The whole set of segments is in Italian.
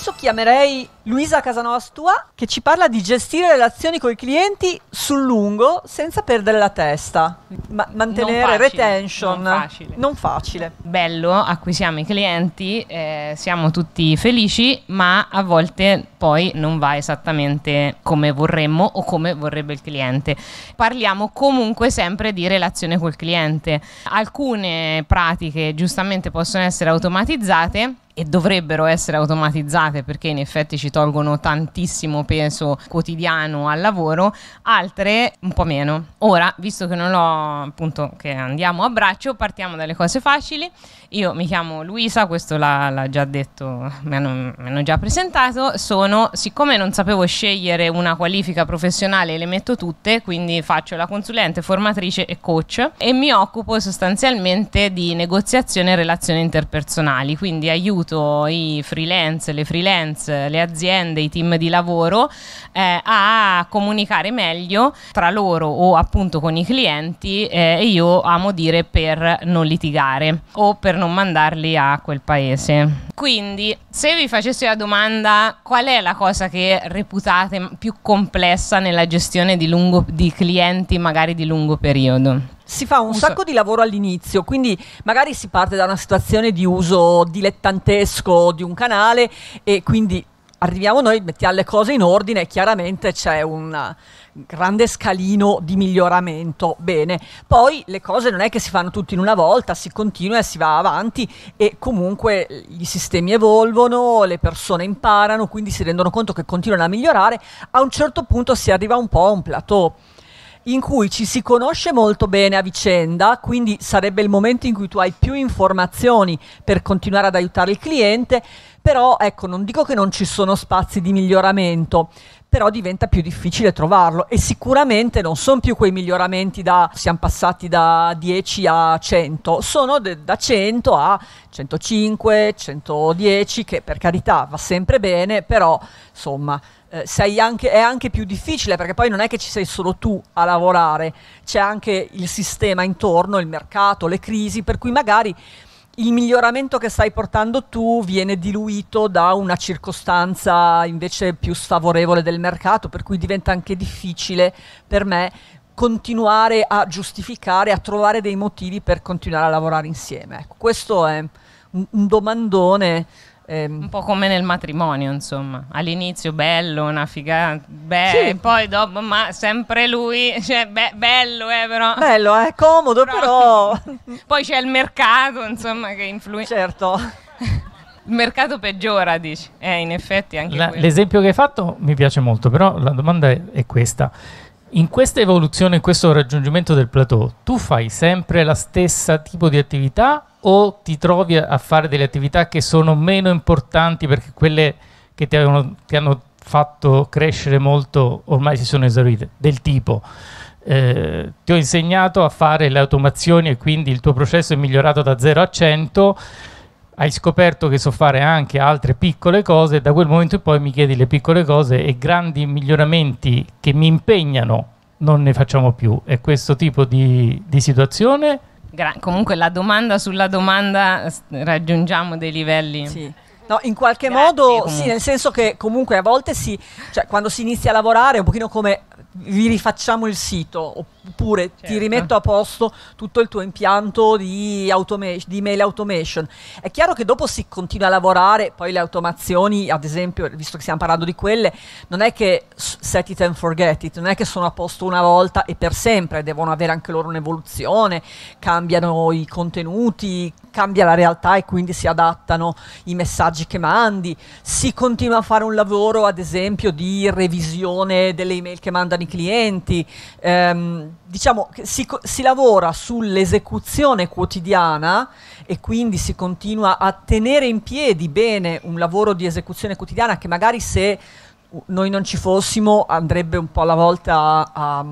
Adesso chiamerei Luisa Casanova Stua che ci parla di gestire relazioni con i clienti sul lungo senza perdere la testa, ma- mantenere non facile, retention. Non facile. non facile. Bello, acquisiamo i clienti, eh, siamo tutti felici, ma a volte poi non va esattamente come vorremmo o come vorrebbe il cliente. Parliamo comunque sempre di relazione col cliente. Alcune pratiche giustamente possono essere automatizzate e dovrebbero essere automatizzate perché in effetti ci tolgono tantissimo peso quotidiano al lavoro, altre un po' meno. Ora, visto che non ho appunto che andiamo a braccio, partiamo dalle cose facili. Io mi chiamo Luisa, questo l'ha, l'ha già detto, mi hanno, mi hanno già presentato, sono siccome non sapevo scegliere una qualifica professionale le metto tutte, quindi faccio la consulente, formatrice e coach e mi occupo sostanzialmente di negoziazione e relazioni interpersonali, quindi aiuto aiuto i freelance, le freelance, le aziende, i team di lavoro eh, a comunicare meglio tra loro o appunto con i clienti eh, io amo dire per non litigare o per non mandarli a quel paese. Quindi se vi facessi la domanda qual è la cosa che reputate più complessa nella gestione di, lungo, di clienti magari di lungo periodo? si fa un, sacco di lavoro all'inizio, quindi magari si parte da una situazione di uso dilettantesco di un canale e quindi arriviamo noi, mettiamo le cose in ordine, e chiaramente c'è un grande scalino di miglioramento. Bene, poi le cose non è che si fanno tutte in una volta, si continua e si va avanti e comunque i sistemi evolvono, le persone imparano, quindi si rendono conto che continuano a migliorare, a un certo punto si arriva un po' a un plateau in cui ci si conosce molto bene a vicenda, quindi sarebbe il momento in cui tu hai più informazioni per continuare ad aiutare il cliente, però ecco, non dico che non ci sono spazi di miglioramento, però diventa più difficile trovarlo e sicuramente non sono più quei miglioramenti da siamo passati da 10 a 100, sono de, da 100 a 105, 110 che per carità va sempre bene, però insomma eh, anche, è anche più difficile perché poi non è che ci sei solo tu a lavorare, c'è anche il sistema intorno, il mercato, le crisi, per cui magari il miglioramento che stai portando tu viene diluito da una circostanza invece più sfavorevole del mercato, per cui diventa anche difficile per me continuare a giustificare, a trovare dei motivi per continuare a lavorare insieme. Ecco, questo è un, un domandone Ehm. Un po' come nel matrimonio, insomma. All'inizio bello, una figata, beh, sì. poi dopo, ma sempre lui, cioè, be- bello, eh, però. Bello, è eh, comodo, però. però. poi c'è il mercato, insomma, che influisce. Certo. il mercato peggiora, dici. Eh, in effetti anche La, L'esempio che hai fatto mi piace molto, però la domanda è, è questa in questa evoluzione, in questo raggiungimento del plateau, tu fai sempre la stessa tipo di attività o ti trovi a fare delle attività che sono meno importanti perché quelle che ti, avevano, ti hanno fatto crescere molto ormai si sono esaurite? Del tipo, eh, ti ho insegnato a fare le automazioni e quindi il tuo processo è migliorato da 0 a 100 hai scoperto che so fare anche altre piccole cose da quel momento in poi mi chiedi le piccole cose e grandi miglioramenti che mi impegnano non ne facciamo più. È questo tipo di, di situazione. Gra- comunque la domanda sulla domanda raggiungiamo dei livelli. Sì. No, in qualche Grazie, modo, comunque. sì, nel senso che comunque a volte si, cioè, quando si inizia a lavorare è un pochino come vi rifacciamo il sito, oppure oppure certo. ti rimetto a posto tutto il tuo impianto di, di, mail automation. È chiaro che dopo si continua a lavorare, poi le automazioni, ad esempio, visto che stiamo parlando di quelle, non è che set it and forget it, non è che sono a posto una volta e per sempre, devono avere anche loro un'evoluzione, cambiano i contenuti, cambia la realtà e quindi si adattano i messaggi che mandi, si continua a fare un lavoro ad esempio di revisione delle email che mandano i clienti, ehm, diciamo che si, si lavora sull'esecuzione quotidiana e quindi si continua a tenere in piedi bene un lavoro di esecuzione quotidiana che magari se noi non ci fossimo andrebbe un po' alla volta a, a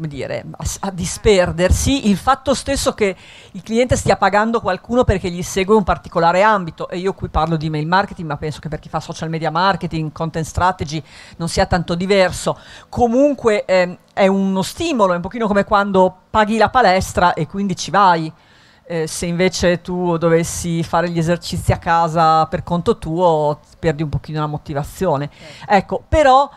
come dire, a, a, disperdersi il fatto stesso che il cliente stia pagando qualcuno perché gli segue un particolare ambito. E io qui parlo di mail marketing, ma penso che per chi fa social media marketing, content strategy, non sia tanto diverso. Comunque ehm, è uno stimolo, è un pochino come quando paghi la palestra e quindi ci vai. Eh, se invece tu dovessi fare gli esercizi a casa per conto tuo, perdi un pochino la motivazione. Certo. Ecco, però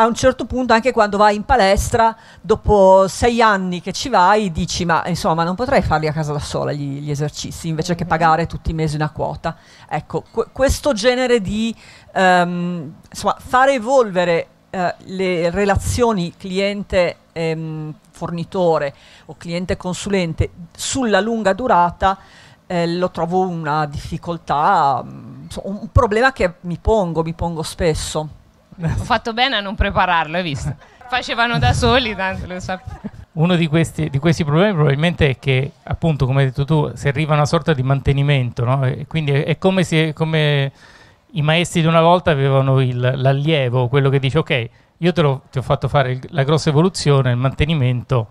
a un certo punto anche quando vai in palestra, dopo sei anni che ci vai, dici ma insomma non potrei farli a casa da sola gli, gli esercizi invece mm-hmm. che mhm. pagare tutti i mesi una quota. Ecco, qu- questo genere di um, insomma, far evolvere Uh, le relazioni cliente-fornitore ehm, o cliente-consulente sulla lunga durata eh, lo trovo una difficoltà, mm, un problema che mi pongo, mi pongo spesso. Ho fatto bene a non prepararlo, hai visto? Facevano da soli, tanto lo sapevo. Uno di questi, di questi, problemi probabilmente è che, appunto, come hai detto tu, si arriva a una sorta di mantenimento, no? E quindi è come se come i maestri di una volta avevano il, l'allievo, quello che dice, ok, io te lo, ti ho fatto fare il, la grossa evoluzione, il mantenimento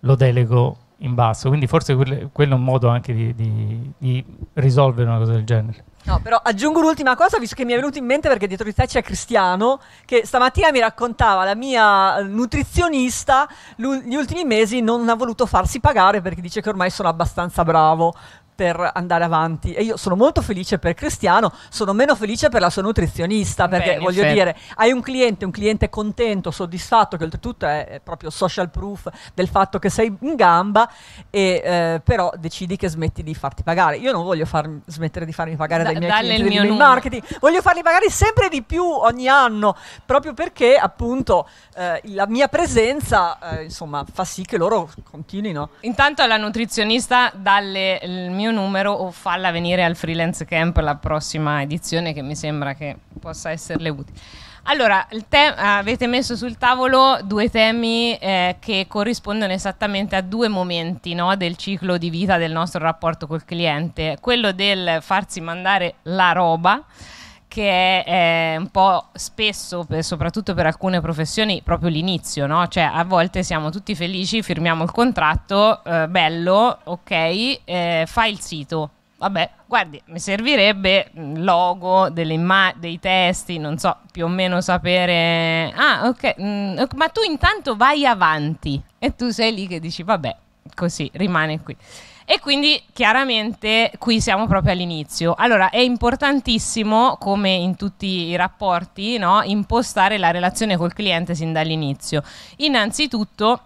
lo delego in basso, quindi forse quello è un modo anche di, di, di risolvere una cosa del genere. No, però aggiungo un'ultima cosa, visto che mi è venuto in mente perché dietro di te c'è Cristiano, che stamattina mi raccontava la mia eh, nutrizionista, gli ultimi mesi non ha voluto farsi pagare perché dice che ormai sono abbastanza bravo per andare avanti. E io sono molto felice per Cristiano, sono meno felice per la sua nutrizionista, perché Bene, voglio certo. dire, hai un cliente, un cliente contento, soddisfatto, che oltretutto è, è proprio social proof del fatto che sei in gamba, e, eh, però decidi che smetti di farti pagare. Io non voglio far, smettere di farmi pagare da, dai miei clienti del mio marketing, voglio farli pagare sempre di più ogni anno, proprio perché appunto eh, la mia presenza eh, insomma, fa sì che loro continuino. Intanto la nutrizionista dalle mio mio numero o falla venire al freelance camp la prossima edizione che mi sembra che possa esserle utile. Allora, te- avete messo sul tavolo due temi eh, che corrispondono esattamente a due momenti no, del ciclo di vita del nostro rapporto col cliente, quello del farsi mandare la roba che è eh, un po' spesso, per, soprattutto per alcune professioni, proprio l'inizio, no? Cioè a volte siamo tutti felici, firmiamo il contratto, eh, bello, ok, eh, fai il sito. Vabbè, guardi, mi servirebbe mm, logo, delle imma- dei testi, non so, più o meno sapere... Ah, ok, mm, ma tu intanto vai avanti e tu sei lì che dici, vabbè, così, rimane qui. E quindi chiaramente qui siamo proprio all'inizio. Allora è importantissimo, come in tutti i rapporti, no, impostare la relazione col cliente sin dall'inizio. Innanzitutto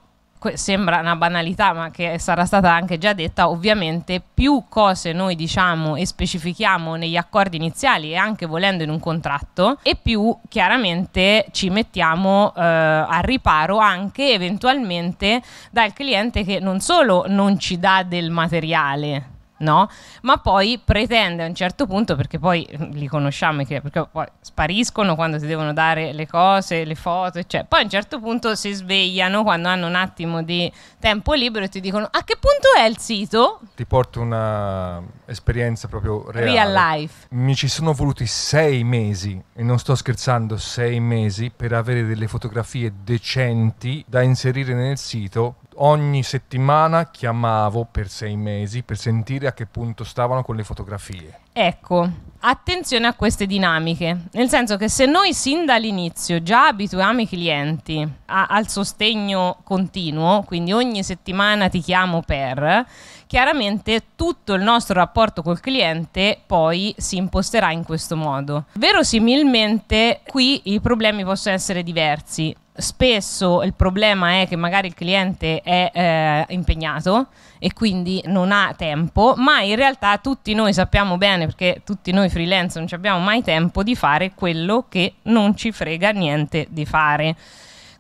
sembra una banalità ma che sarà stata anche già detta, ovviamente più cose noi diciamo e specifichiamo negli accordi iniziali e anche volendo in un contratto e più chiaramente ci mettiamo eh, al riparo anche eventualmente dal cliente che non solo non ci dà del materiale no? Ma poi pretende a un certo punto, perché poi mm, li conosciamo, che, perché poi spariscono quando si devono dare le cose, le foto, eccetera. Cioè, poi a un certo punto si svegliano quando hanno un attimo di tempo libero e ti dicono a che punto è il sito? Ti porto un'esperienza proprio reale. Real life. Mi ci sono voluti sei mesi, e non sto scherzando, sei mesi per avere delle fotografie decenti da inserire nel sito ogni settimana chiamavo per sei mesi per sentire a che punto stavano con le fotografie. Ecco, attenzione a queste dinamiche, nel senso che se noi sin dall'inizio già abituiamo i clienti a, al sostegno continuo, quindi ogni settimana ti chiamo per, chiaramente tutto il nostro rapporto col cliente poi si imposterà in questo modo. Verosimilmente qui i problemi possono essere diversi spesso il problema è che magari il cliente è eh, impegnato e quindi non ha tempo, ma in realtà tutti noi sappiamo bene, perché tutti noi freelance non abbiamo mai tempo di fare quello che non ci frega niente di fare.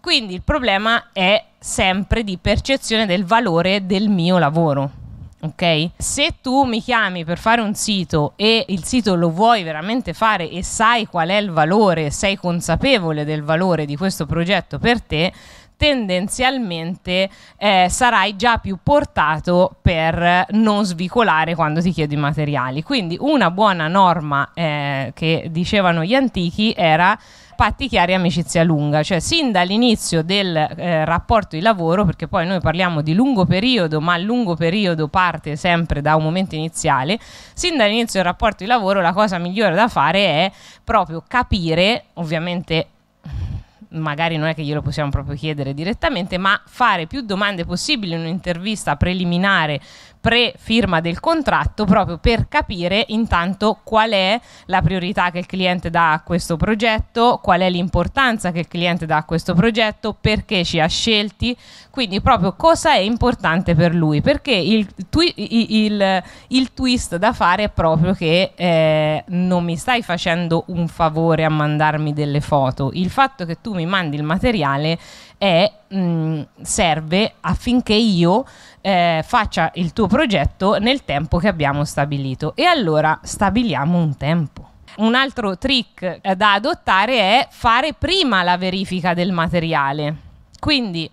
Quindi il problema è sempre di percezione del valore del mio lavoro Ok? Se tu mi chiami per fare un sito e il sito lo vuoi veramente fare e sai qual è il valore, sei consapevole del valore di questo progetto per te, tendenzialmente eh, sarai già più portato per non svicolare quando ti chiedo i materiali. Quindi una buona norma eh, che dicevano gli antichi era patti chiari e amicizia lunga, cioè sin dall'inizio del eh, rapporto di lavoro, perché poi noi parliamo di lungo periodo, ma il lungo periodo parte sempre da un momento iniziale, sin dall'inizio del rapporto di lavoro la cosa migliore da fare è proprio capire, ovviamente magari non è che glielo possiamo proprio chiedere direttamente, ma fare più domande possibili in un'intervista preliminare pre-firma del contratto proprio per capire intanto qual è la priorità che il cliente dà a questo progetto, qual è l'importanza che il cliente dà a questo progetto, perché ci ha scelti, quindi proprio cosa è importante per lui, perché il, twi- il, il twist da fare è proprio che eh, non mi stai facendo un favore a mandarmi delle foto, il fatto che tu mi mandi il materiale è, mh, mm, serve affinché io eh, faccia il tuo progetto nel tempo che abbiamo stabilito. E allora stabiliamo un tempo. Un altro trick eh, da adottare è fare prima la verifica del materiale. Quindi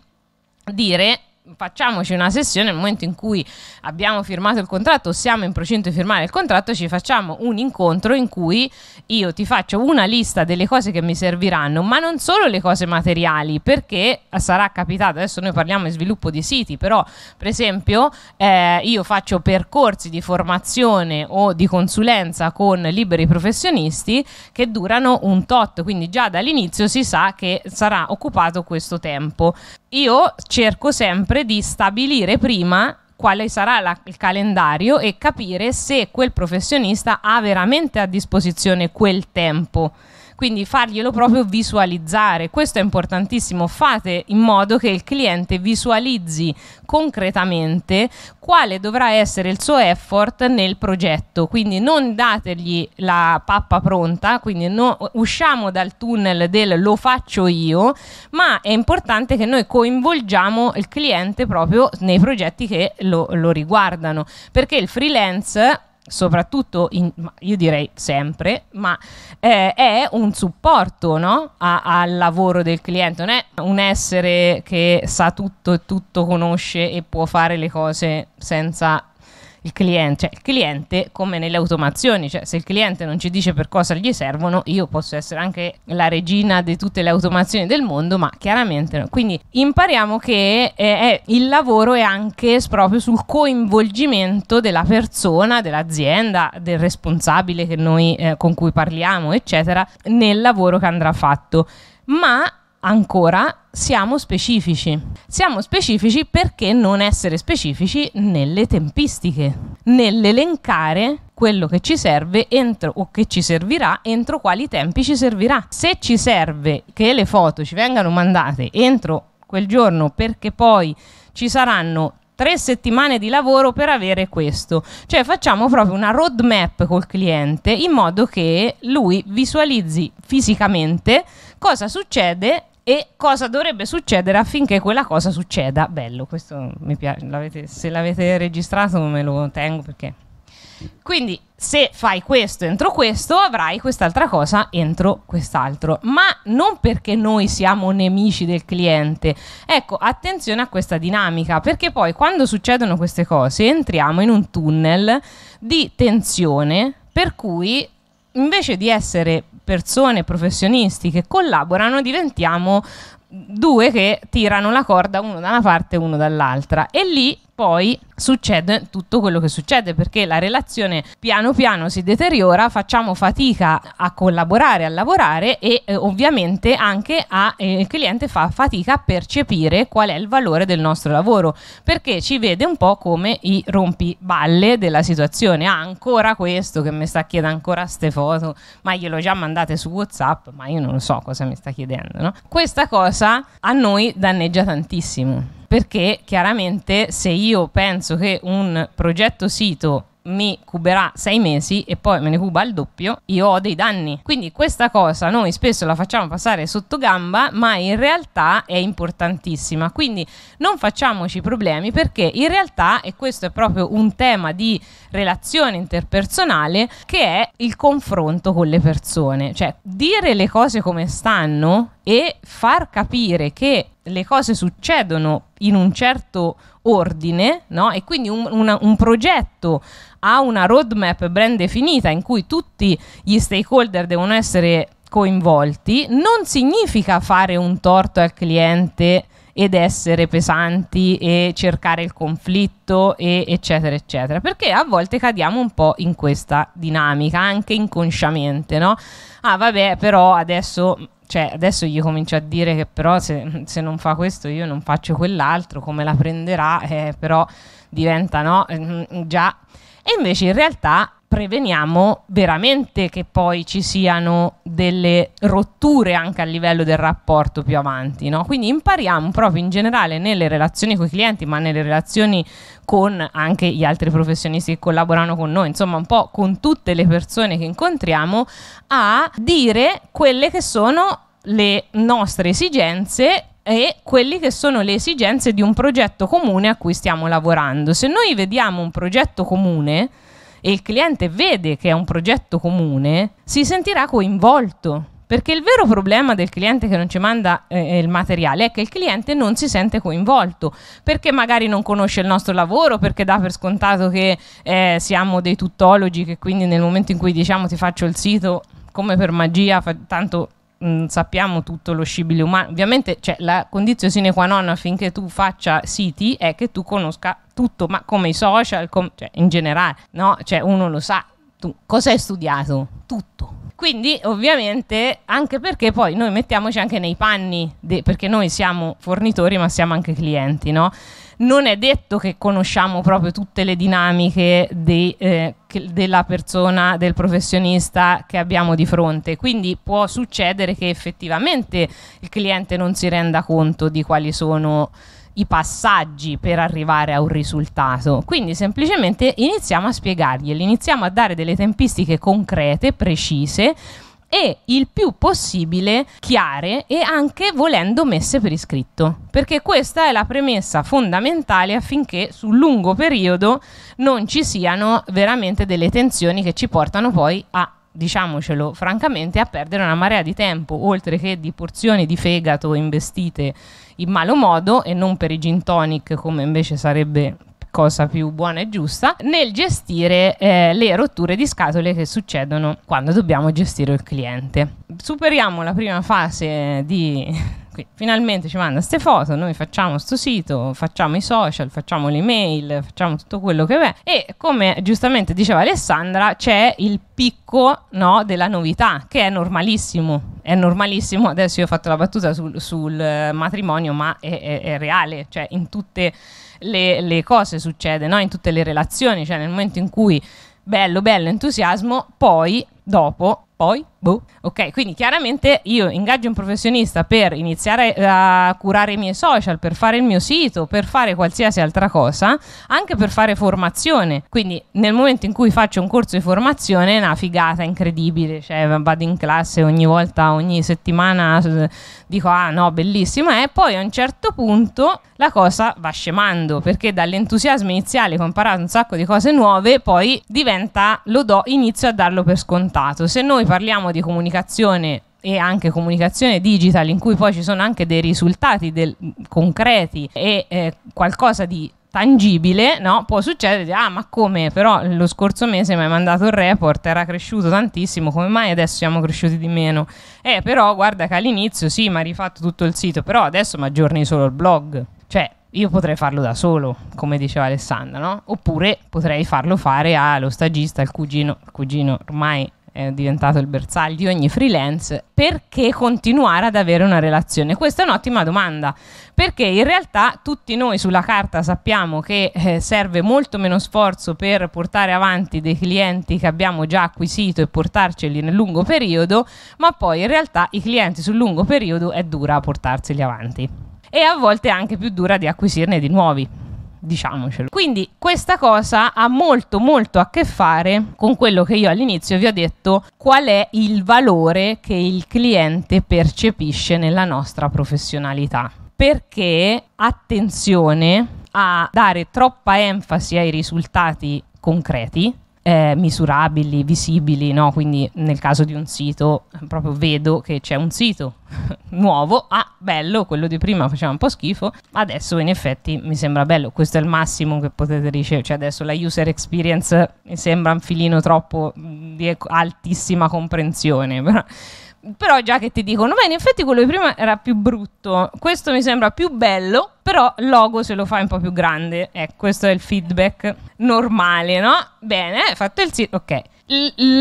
dire facciamoci una sessione nel momento in cui abbiamo firmato il contratto o siamo in procinto di firmare il contratto, ci facciamo un incontro in cui io ti faccio una lista delle cose che mi serviranno, ma non solo le cose materiali, perché sarà capitato, adesso noi parliamo di sviluppo di siti, però per esempio eh, io faccio percorsi di formazione o di consulenza con liberi professionisti che durano un tot, quindi già dall'inizio si sa che sarà occupato questo tempo io cerco sempre di stabilire prima quale sarà la, il calendario e capire se quel professionista ha veramente a disposizione quel tempo quindi farglielo proprio visualizzare. Questo è importantissimo, fate in modo che il cliente visualizzi concretamente quale dovrà essere il suo effort nel progetto, quindi non dategli la pappa pronta, quindi no, usciamo dal tunnel del lo faccio io, ma è importante che noi coinvolgiamo il cliente proprio nei progetti che lo, lo riguardano, perché il freelance soprattutto, in, io direi sempre, ma eh, è un supporto no? A, al lavoro del cliente, non è un essere che sa tutto e tutto conosce e può fare le cose senza il cliente. Cioè, il cliente, come nelle automazioni, cioè, se il cliente non ci dice per cosa gli servono, io posso essere anche la regina di tutte le automazioni del mondo, ma chiaramente no. Quindi impariamo che eh, il lavoro è anche proprio sul coinvolgimento della persona, dell'azienda, del responsabile noi, eh, con cui parliamo, eccetera, nel lavoro che andrà fatto. Ma ancora siamo specifici. Siamo specifici perché non essere specifici nelle tempistiche, nell'elencare quello che ci serve entro o che ci servirà entro quali tempi ci servirà. Se ci serve che le foto ci vengano mandate entro quel giorno perché poi ci saranno tre settimane di lavoro per avere questo. Cioè facciamo proprio una roadmap col cliente in modo che lui visualizzi fisicamente cosa succede e cosa dovrebbe succedere affinché quella cosa succeda. Bello, questo mi piace, l'avete, se l'avete registrato me lo tengo perché quindi se fai questo entro questo avrai quest'altra cosa entro quest'altro, ma non perché noi siamo nemici del cliente. Ecco, attenzione a questa dinamica, perché poi quando succedono queste cose entriamo in un tunnel di tensione per cui invece di essere persone professionisti che collaborano diventiamo due che tirano la corda uno da una parte e uno dall'altra e lì poi succede tutto quello che succede perché la relazione piano piano si deteriora, facciamo fatica a collaborare, a lavorare e eh, ovviamente anche a, eh, il cliente fa fatica a percepire qual è il valore del nostro lavoro perché ci vede un po' come i rompiballe della situazione. Ah, ancora questo che mi sta chiedendo ancora queste foto, ma gliel'ho già mandate su WhatsApp, ma io non so cosa mi sta chiedendo. No? Questa cosa cosa a noi danneggia tantissimo perché chiaramente se io penso che un progetto sito mi cuberà sei mesi e poi me ne cuba il doppio, io ho dei danni. Quindi questa cosa noi spesso la facciamo passare sotto gamba, ma in realtà è importantissima. Quindi non facciamoci problemi perché in realtà, e questo è proprio un tema di relazione interpersonale, che è il confronto con le persone. Cioè dire le cose come stanno e far capire che le cose succedono in un certo ordine, no? E quindi un, una, un progetto ha una roadmap ben definita in cui tutti gli stakeholder devono essere coinvolti, non significa fare un torto al cliente ed essere pesanti e cercare il conflitto e eccetera eccetera perché a volte cadiamo un po' in questa dinamica anche inconsciamente no? ah vabbè però adesso cioè, adesso gli comincio a dire che però se, se non fa questo io non faccio quell'altro, come la prenderà, eh, però diventa no, mm, già. E invece in realtà preveniamo veramente che poi ci siano delle rotture anche a livello del rapporto più avanti. No? Quindi impariamo proprio in generale nelle relazioni con i clienti, ma nelle relazioni con anche gli altri professionisti che collaborano con noi, insomma un po' con tutte le persone che incontriamo, a dire quelle che sono le nostre esigenze e quelle che sono le esigenze di un progetto comune a cui stiamo lavorando. Se noi vediamo un progetto comune, e il cliente vede che è un progetto comune, si sentirà coinvolto. Perché il vero problema del cliente che non ci manda eh, eh, il materiale è che il cliente non si sente coinvolto, perché magari non conosce il nostro lavoro, perché dà per scontato che eh, siamo dei tuttologi, che quindi nel momento in cui diciamo ti faccio il sito, come per magia, fa- tanto mh, mm, sappiamo tutto lo scibile umano. Ovviamente cioè, la condizione sine qua non affinché tu faccia siti è che tu conosca tutto, ma come i social, com- cioè, in generale, no? Cioè uno lo sa, tu cosa hai studiato? Tutto. Quindi ovviamente anche perché poi noi mettiamoci anche nei panni, de- perché noi siamo fornitori ma siamo anche clienti, no? non è detto che conosciamo proprio tutte le dinamiche de, eh, della persona, del professionista che abbiamo di fronte, quindi può succedere che effettivamente il cliente non si renda conto di quali sono i passaggi per arrivare a un risultato. Quindi semplicemente iniziamo a spiegarglieli, iniziamo a dare delle tempistiche concrete, precise e il più possibile chiare e anche volendo messe per iscritto, perché questa è la premessa fondamentale affinché sul lungo periodo non ci siano veramente delle tensioni che ci portano poi a diciamocelo francamente, a perdere una marea di tempo, oltre che di porzioni di fegato investite in malo modo e non per i gin tonic come invece sarebbe cosa più buona e giusta nel gestire eh, le rotture di scatole che succedono quando dobbiamo gestire il cliente. Superiamo la prima fase di finalmente ci manda queste foto, noi facciamo questo sito, facciamo i social, facciamo le mail, facciamo tutto quello che è e come giustamente diceva Alessandra c'è il picco no, della novità che è normalissimo. È normalissimo, adesso io ho fatto la battuta sul, sul eh, matrimonio, ma è, è, è reale, cioè in tutte le, le cose succedono in tutte le relazioni, cioè nel momento in cui bello, bello, entusiasmo, poi, dopo, poi Boh. Ok, quindi chiaramente io ingaggio un professionista per iniziare a curare i miei social, per fare il mio sito, per fare qualsiasi altra cosa, anche per fare formazione. Quindi nel momento in cui faccio un corso di formazione è una figata incredibile, cioè vado in classe ogni volta, ogni settimana dico ah no, bellissima e poi a un certo punto la cosa va scemando perché dall'entusiasmo iniziale che ho imparato un sacco di cose nuove, poi diventa lo do, inizio a darlo per scontato. Se noi parliamo parliamo di comunicazione e anche comunicazione digital in cui poi ci sono anche dei risultati del, concreti e eh, qualcosa di tangibile, no? può succedere, ah ma come, però lo scorso mese mi hai mandato il report, era cresciuto tantissimo, come mai adesso siamo cresciuti di meno? Eh però guarda che all'inizio sì, mi ha rifatto tutto il sito, però adesso mi aggiorni solo il blog, cioè io potrei farlo da solo, come diceva Alessandra, no? oppure potrei farlo fare allo stagista, al cugino, il cugino ormai è diventato il bersaglio di ogni freelance, perché continuare ad avere una relazione? Questa è un'ottima domanda, perché in realtà tutti noi sulla carta sappiamo che eh, serve molto meno sforzo per portare avanti dei clienti che abbiamo già acquisito e portarceli nel lungo periodo, ma poi in realtà i clienti sul lungo periodo è dura portarseli avanti e a volte anche più dura di acquisirne di nuovi diciamocelo. Quindi questa cosa ha molto molto a che fare con quello che io all'inizio vi ho detto, qual è il valore che il cliente percepisce nella nostra professionalità. Perché attenzione a dare troppa enfasi ai risultati concreti eh, misurabili, visibili, no? quindi nel caso di un sito proprio vedo che c'è un sito nuovo, ah bello, quello di prima faceva un po' schifo, adesso in effetti mi sembra bello, questo è il massimo che potete ricevere, cioè adesso la user experience mi sembra un filino troppo mm, di ecco, altissima comprensione, però però già che ti dicono, beh, in effetti quello di prima era più brutto, questo mi sembra più bello, però il logo se lo fai un po' più grande. Eh, questo è il feedback normale, no? Bene, fatto il sito, ok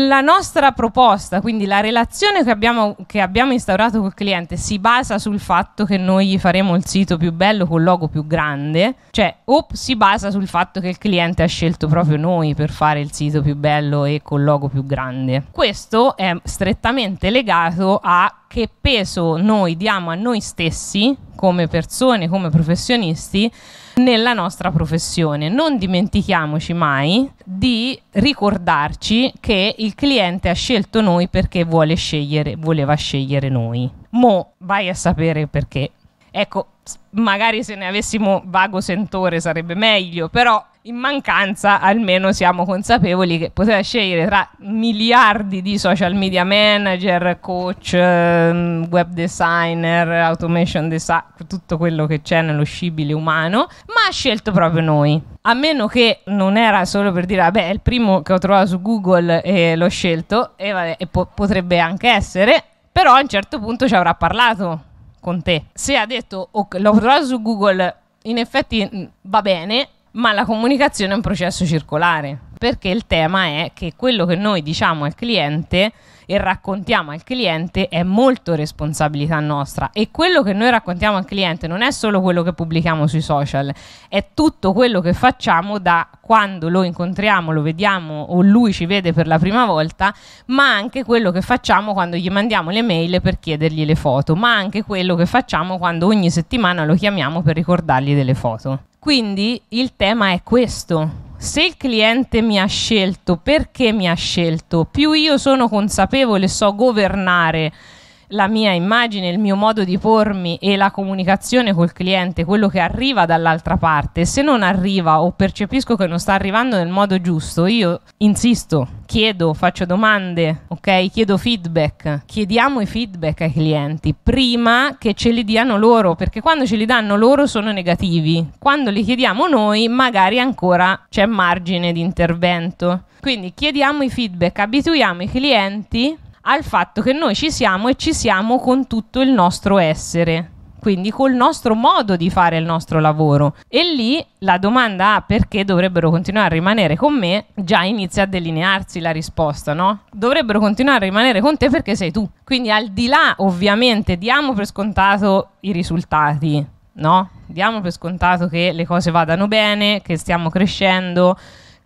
la nostra proposta, quindi la relazione che abbiamo, che abbiamo, instaurato col cliente si basa sul fatto che noi gli faremo il sito più bello col logo più grande, cioè o si basa sul fatto che il cliente ha scelto proprio noi per fare il sito più bello e col logo più grande. Questo è strettamente legato a che peso noi diamo a noi stessi come persone, come professionisti nella nostra professione. Non dimentichiamoci mai di ricordarci che il cliente ha scelto noi perché vuole scegliere, voleva scegliere noi. Mo vai a sapere perché. Ecco, magari se ne avessimo vago sentore sarebbe meglio, però in mancanza almeno siamo consapevoli che poteva scegliere tra miliardi di social media manager, coach, ehm, web designer, automation design, tutto quello che c'è nello scibile umano, ma ha scelto proprio noi. A meno che non era solo per dire, vabbè, è il primo che ho trovato su Google e l'ho scelto, e, vabbè, e po- potrebbe anche essere, però a un certo punto ci avrà parlato con te. Se ha detto, oh, l'ho trovato su Google, in effetti va bene, ma la comunicazione è un processo circolare, perché il tema è che quello che noi diciamo al cliente e raccontiamo al cliente è molto responsabilità nostra e quello che noi raccontiamo al cliente non è solo quello che pubblichiamo sui social, è tutto quello che facciamo da quando lo incontriamo, lo vediamo o lui ci vede per la prima volta, ma anche quello che facciamo quando gli mandiamo le mail per chiedergli le foto, ma anche quello che facciamo quando ogni settimana lo chiamiamo per ricordargli delle foto. Quindi il tema è questo. Se il cliente mi ha scelto, perché mi ha scelto? Più io sono consapevole, so governare la mia immagine, il mio modo di pormi e la comunicazione col cliente, quello che arriva dall'altra parte, se non arriva o percepisco che non sta arrivando nel modo giusto, io insisto, chiedo, faccio domande, ok? Chiedo feedback, chiediamo i feedback ai clienti prima che ce li diano loro, perché quando ce li danno loro sono negativi, quando li chiediamo noi magari ancora c'è margine di intervento. Quindi chiediamo i feedback, abituiamo i clienti al fatto che noi ci siamo e ci siamo con tutto il nostro essere, quindi col nostro modo di fare il nostro lavoro. E lì la domanda ah, perché dovrebbero continuare a rimanere con me già inizia a delinearsi la risposta, no? Dovrebbero continuare a rimanere con te perché sei tu. Quindi al di là ovviamente diamo per scontato i risultati, no? Diamo per scontato che le cose vadano bene, che stiamo crescendo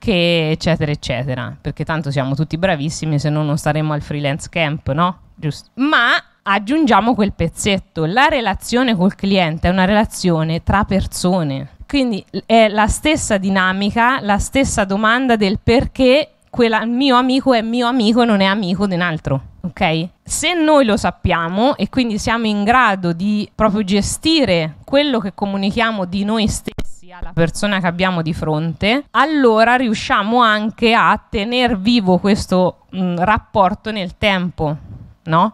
che eccetera eccetera, perché tanto siamo tutti bravissimi, se no non staremo al freelance camp, no? Giusto. Ma aggiungiamo quel pezzetto, la relazione col cliente è una relazione tra persone. Quindi è la stessa dinamica, la stessa domanda del perché quel mio amico è mio amico e non è amico di un altro ok? Se noi lo sappiamo e quindi siamo in grado di proprio gestire quello che comunichiamo di noi stessi alla persona che abbiamo di fronte, allora riusciamo anche a tenere vivo questo mh, mm, rapporto nel tempo, no?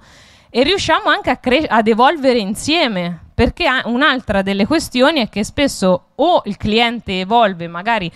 E riusciamo anche cre- ad evolvere insieme, perché un'altra delle questioni è che spesso o il cliente evolve magari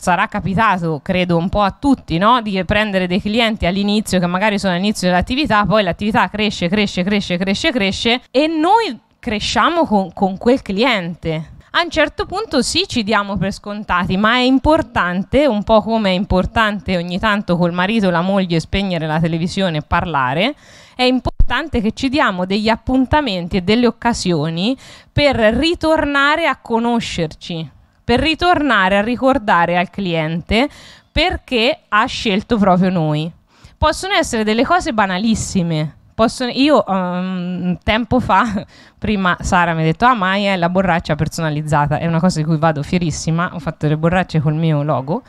sarà capitato, credo un po' a tutti, no? di prendere dei clienti all'inizio che magari sono all'inizio dell'attività, poi l'attività cresce, cresce, cresce, cresce, cresce e noi cresciamo con, con quel cliente. A un certo punto sì ci diamo per scontati, ma è importante, un po' come è importante ogni tanto col marito, la moglie spegnere la televisione e parlare, è importante che ci diamo degli appuntamenti e delle occasioni per ritornare a conoscerci per ritornare a ricordare al cliente perché ha scelto proprio noi. Possono essere delle cose banalissime. Possono, io um, tempo fa, prima Sara mi ha detto, ah ma è la borraccia personalizzata, è una cosa di cui vado fierissima, ho fatto le borracce col mio logo.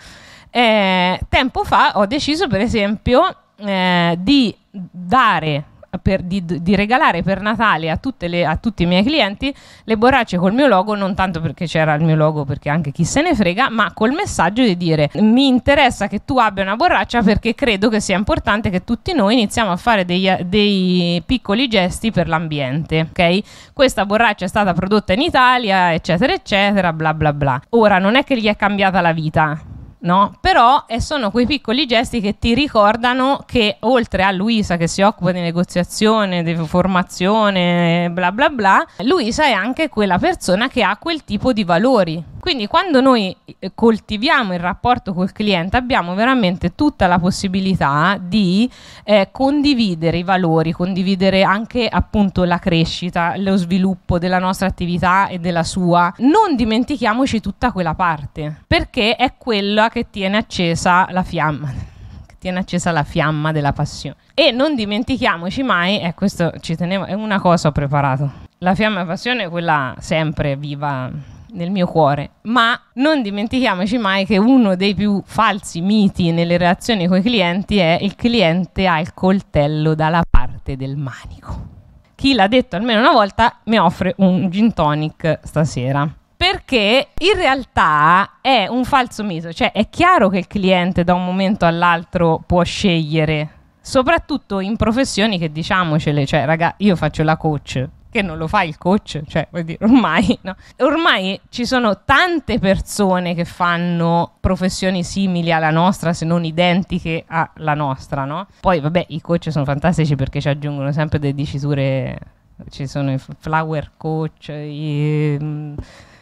Eh, tempo fa ho deciso per esempio eh, di dare per, di, di, regalare per Natale a, le, a, tutti i miei clienti le borracce col mio logo, non tanto perché c'era il mio logo, perché anche chi se ne frega, ma col messaggio di dire mi interessa che tu abbia una borraccia perché credo che sia importante che tutti noi iniziamo a fare dei, dei piccoli gesti per l'ambiente, ok? Questa borraccia è stata prodotta in Italia, eccetera, eccetera, bla bla bla. Ora non è che gli è cambiata la vita, no? Però eh, sono quei piccoli gesti che ti ricordano che oltre a Luisa che si occupa di negoziazione, di formazione, bla bla bla, Luisa è anche quella persona che ha quel tipo di valori quindi quando noi eh, coltiviamo il rapporto col cliente abbiamo veramente tutta la possibilità di eh, condividere i valori, condividere anche appunto la crescita, lo sviluppo della nostra attività e della sua. Non dimentichiamoci tutta quella parte, perché è quella che tiene accesa la fiamma tiene accesa la fiamma della passione. E non dimentichiamoci mai, e eh, questo ci tenevo, è una cosa ho preparato. La fiamma e passione è quella sempre viva nel mio cuore, ma non dimentichiamoci mai che uno dei più falsi miti nelle relazioni con i clienti è il cliente ha il coltello dalla parte del manico. Chi l'ha detto almeno una volta mi offre un gin tonic stasera perché in realtà è un falso mito, cioè è chiaro che il cliente da un momento all'altro può scegliere, soprattutto in professioni che diciamocele, cioè raga, io faccio la coach, che non lo fa il coach, cioè vuol dire ormai, no? ormai ci sono tante persone che fanno professioni simili alla nostra, se non identiche alla nostra, no? Poi vabbè, i coach sono fantastici perché ci aggiungono sempre delle diciture, ci sono i flower coach, i mm,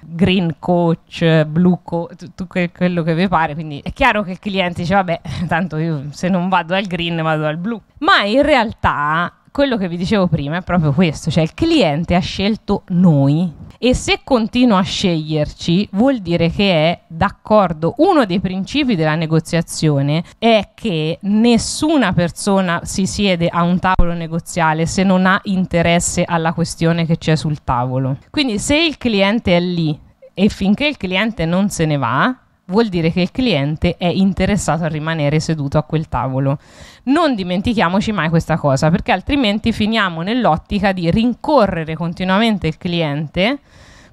green coach, blue coach, tutto quello che vi pare. Quindi è chiaro che il cliente dice: Vabbè, tanto io se non vado al green vado al blu. Ma in realtà quello che vi dicevo prima è proprio questo, cioè il cliente ha scelto noi e se continua a sceglierci vuol dire che è d'accordo. Uno dei principi della negoziazione è che nessuna persona si siede a un tavolo negoziale se non ha interesse alla questione che c'è sul tavolo. Quindi se il cliente è lì e finché il cliente non se ne va, vuol dire che il cliente è interessato a rimanere seduto a quel tavolo. Non dimentichiamoci mai questa cosa, perché altrimenti finiamo nell'ottica di rincorrere continuamente il cliente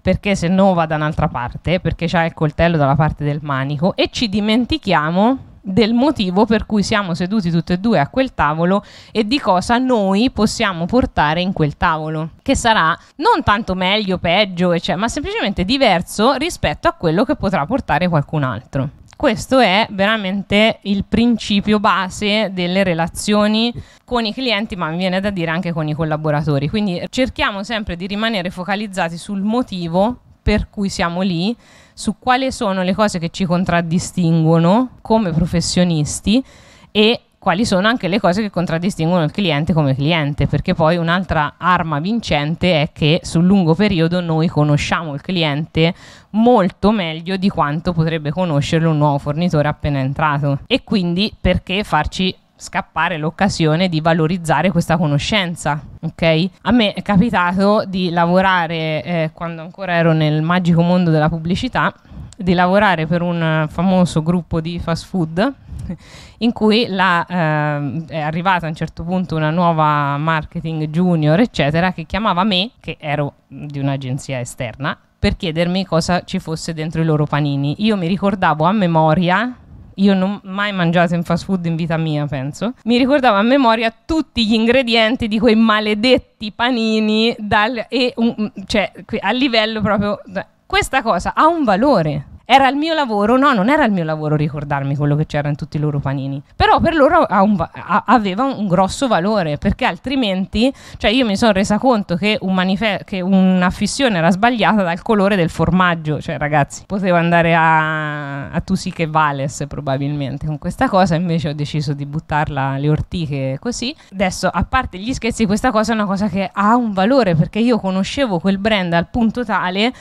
perché se no va da un'altra parte, perché c'ha il coltello dalla parte del manico e ci dimentichiamo del motivo per cui siamo seduti tutti e due a quel tavolo e di cosa noi possiamo portare in quel tavolo, che sarà non tanto meglio, peggio, cioè, ma semplicemente diverso rispetto a quello che potrà portare qualcun altro. Questo è veramente il principio base delle relazioni con i clienti, ma mi viene da dire anche con i collaboratori. Quindi cerchiamo sempre di rimanere focalizzati sul motivo per cui siamo lì su quali sono le cose che ci contraddistinguono come professionisti e quali sono anche le cose che contraddistinguono il cliente come cliente, perché poi un'altra arma vincente è che sul lungo periodo noi conosciamo il cliente molto meglio di quanto potrebbe conoscerlo un nuovo fornitore appena entrato e quindi perché farci scappare l'occasione di valorizzare questa conoscenza. Ok? A me è capitato di lavorare eh, quando ancora ero nel magico mondo della pubblicità di lavorare per un famoso gruppo di fast food in cui la, eh, è arrivata a un certo punto una nuova marketing junior, eccetera, che chiamava me, che ero di un'agenzia esterna, per chiedermi cosa ci fosse dentro i loro panini. Io mi ricordavo a memoria io non ho mai mangiato in fast food in vita mia, penso. Mi ricordava a memoria tutti gli ingredienti di quei maledetti panini dal, e un, cioè, a livello proprio questa cosa ha un valore era il mio lavoro, no, non era il mio lavoro ricordarmi quello che c'era in tutti i loro panini, però per loro un va- aveva un grosso valore, perché altrimenti, cioè io mi sono resa conto che, un manife- che una fissione era sbagliata dal colore del formaggio, cioè ragazzi, potevo andare a, a Tusi che Vales probabilmente con questa cosa, invece ho deciso di buttarla alle ortiche così. Adesso, a parte gli scherzi, questa cosa è una cosa che ha un valore, perché io conoscevo quel brand al punto tale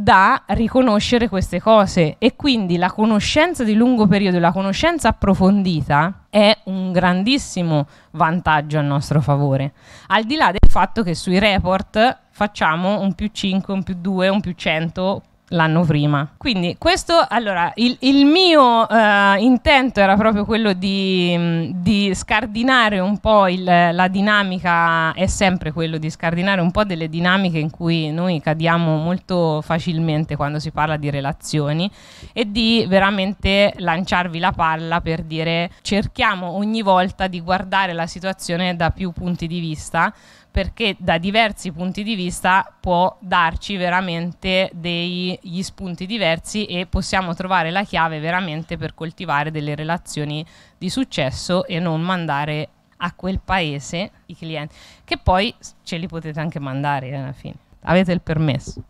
da riconoscere queste cose e quindi la conoscenza di lungo periodo, la conoscenza approfondita è un grandissimo vantaggio a nostro favore, al di là del fatto che sui report facciamo un più 5, un più 2, un più 100 l'anno prima. Quindi questo, allora, il, il mio uh, intento era proprio quello di, mm, di scardinare un po' il, la dinamica, è sempre quello di scardinare un po' delle dinamiche in cui noi cadiamo molto facilmente quando si parla di relazioni e di veramente lanciarvi la palla per dire cerchiamo ogni volta di guardare la situazione da più punti di vista perché da diversi punti di vista può darci veramente degli spunti diversi e possiamo trovare la chiave veramente per coltivare delle relazioni di successo e non mandare a quel paese i clienti, che poi ce li potete anche mandare alla fine. Avete il permesso.